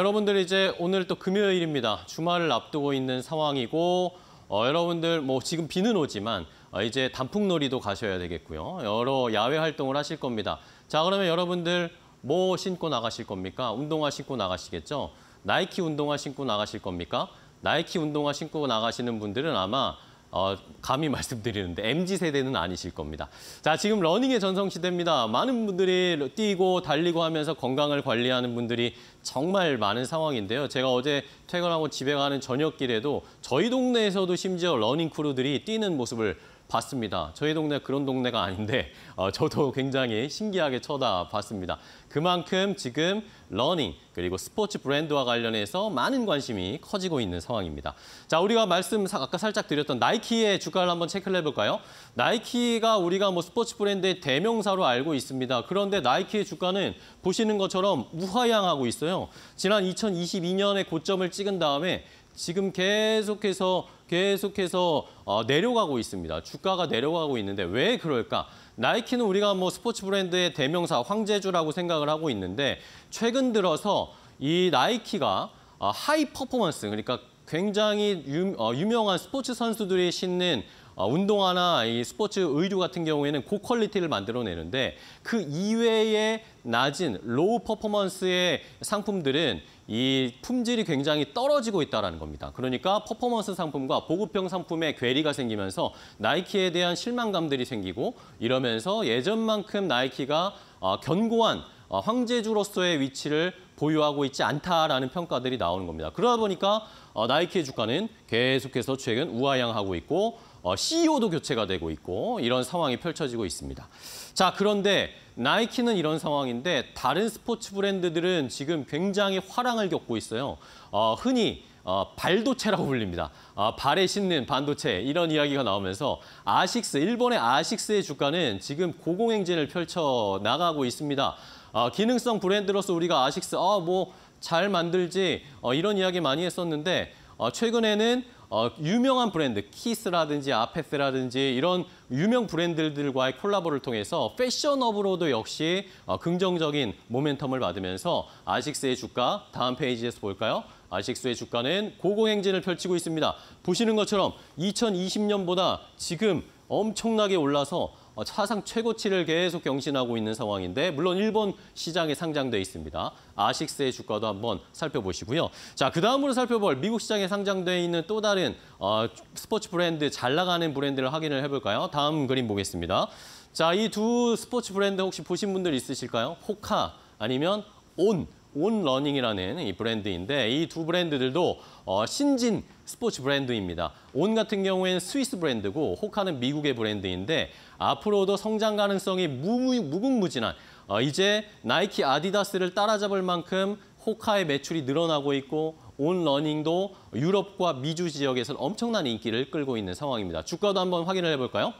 여러분들 이제 오늘 또 금요일입니다. 주말을 앞두고 있는 상황이고 어, 여러분들 뭐 지금 비는 오지만 어, 이제 단풍놀이도 가셔야 되겠고요. 여러 야외 활동을 하실 겁니다. 자 그러면 여러분들 뭐 신고 나가실 겁니까? 운동화 신고 나가시겠죠? 나이키 운동화 신고 나가실 겁니까? 나이키 운동화 신고 나가시는 분들은 아마 어, 감히 말씀드리는데 MZ 세대는 아니실 겁니다. 자, 지금 러닝의 전성시대입니다. 많은 분들이 뛰고 달리고 하면서 건강을 관리하는 분들이 정말 많은 상황인데요. 제가 어제 퇴근하고 집에 가는 저녁길에도 저희 동네에서도 심지어 러닝 크루들이 뛰는 모습을 봤습니다. 저희 동네 그런 동네가 아닌데 어, 저도 굉장히 신기하게 쳐다봤습니다. 그만큼 지금 러닝 그리고 스포츠 브랜드와 관련해서 많은 관심이 커지고 있는 상황입니다. 자, 우리가 말씀 아까 살짝 드렸던 나이키의 주가를 한번 체크를 해볼까요? 나이키가 우리가 뭐 스포츠 브랜드의 대명사로 알고 있습니다. 그런데 나이키의 주가는 보시는 것처럼 우하향하고 있어요. 지난 2022년에 고점을 찍은 다음에 지금 계속해서 계속해서 어, 내려가고 있습니다. 주가가 내려가고 있는데 왜 그럴까? 나이키는 우리가 뭐 스포츠 브랜드의 대명사 황제주라고 생각을 하고 있는데 최근 들어서 이 나이키가 어, 하이 퍼포먼스 그러니까 굉장히 어, 유명한 스포츠 선수들이 신는 어, 운동화나 이 스포츠 의류 같은 경우에는 고퀄리티를 만들어내는데 그 이외의 낮은 로우 퍼포먼스의 상품들은 이 품질이 굉장히 떨어지고 있다는 겁니다. 그러니까 퍼포먼스 상품과 보급형 상품의 괴리가 생기면서 나이키에 대한 실망감들이 생기고 이러면서 예전만큼 나이키가 어, 견고한 어, 황제주로서의 위치를 보유하고 있지 않다라는 평가들이 나오는 겁니다. 그러다 보니까 어, 나이키의 주가는 계속해서 최근 우하향하고 있고 어, CEO도 교체가 되고 있고 이런 상황이 펼쳐지고 있습니다. 자, 그런데 나이키는 이런 상황인데 다른 스포츠 브랜드들은 지금 굉장히 화랑을 겪고 있어요. 어, 흔히 어, 발도체라고 불립니다. 어, 발에 신는 반도체 이런 이야기가 나오면서 아식스 일본의 아식스의 주가는 지금 고공행진을 펼쳐 나가고 있습니다. 어, 기능성 브랜드로서 우리가 아식스 아뭐 어, 잘 만들지 어, 이런 이야기 많이 했었는데 최근에는 어, 유명한 브랜드 키스라든지 아페스라든지 이런 유명 브랜드들과의 콜라보를 통해서 패션업으로도 역시 어, 긍정적인 모멘텀을 받으면서 아식스의 주가 다음 페이지에서 볼까요? 아식스의 주가는 고공행진을 펼치고 있습니다. 보시는 것처럼 2020년보다 지금 엄청나게 올라서 사상 어, 최고치를 계속 경신하고 있는 상황인데 물론 일본 시장에 상장돼 있습니다. 아식스의 주가도 한번 살펴보시고요. 자, 그다음으로 살펴볼 미국 시장에 상장돼 있는 또 다른 어, 스포츠 브랜드 잘 나가는 브랜드를 확인을 해볼까요? 다음 그림 보겠습니다. 자, 이 두 스포츠 브랜드 혹시 보신 분들 있으실까요? 호카 아니면 온 온러닝이라는 이 브랜드인데 이 두 브랜드들도 어, 신진 스포츠 브랜드입니다. 온 같은 경우에는 스위스 브랜드고 호카는 미국의 브랜드인데 앞으로도 성장 가능성이 무무, 무궁무진한 어, 이제 나이키 아디다스를 따라잡을 만큼 호카의 매출이 늘어나고 있고 온러닝도 유럽과 미주 지역에서 엄청난 인기를 끌고 있는 상황입니다. 주가도 한번 확인을 해볼까요?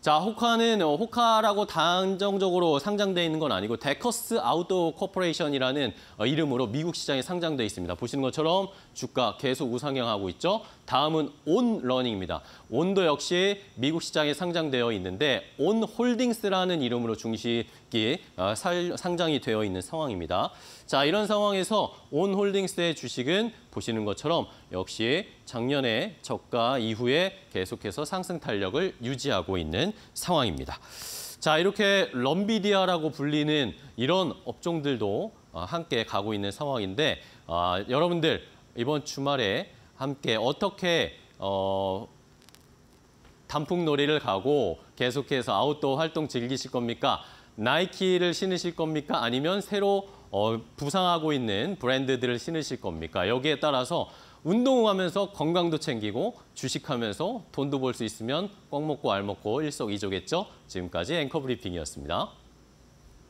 자, 호카는 어, 호카라고 단정적으로 상장되어 있는 건 아니고 데커스 아웃도어 코퍼레이션이라는 어, 이름으로 미국 시장에 상장되어 있습니다. 보시는 것처럼 주가 계속 우상향하고 있죠. 다음은 온러닝입니다. 온도 역시 미국 시장에 상장되어 있는데 온홀딩스라는 이름으로 중식이 어, 상장이 되어 있는 상황입니다. 자, 이런 상황에서 온홀딩스의 주식은 보시는 것처럼 역시 작년에 저가 이후에 계속해서 상승 탄력을 유지하고 있는 상황입니다. 자, 이렇게 럼비디아라고 불리는 이런 업종들도 어, 함께 가고 있는 상황인데 아, 여러분들 이번 주말에 함께 어떻게 어, 단풍놀이를 가고 계속해서 아웃도어 활동 즐기실 겁니까? 나이키를 신으실 겁니까? 아니면 새로 어, 부상하고 있는 브랜드들을 신으실 겁니까? 여기에 따라서 운동하면서 건강도 챙기고 주식하면서 돈도 벌 수 있으면 꽉 먹고 알 먹고 일석이조겠죠? 지금까지 앵커 브리핑이었습니다.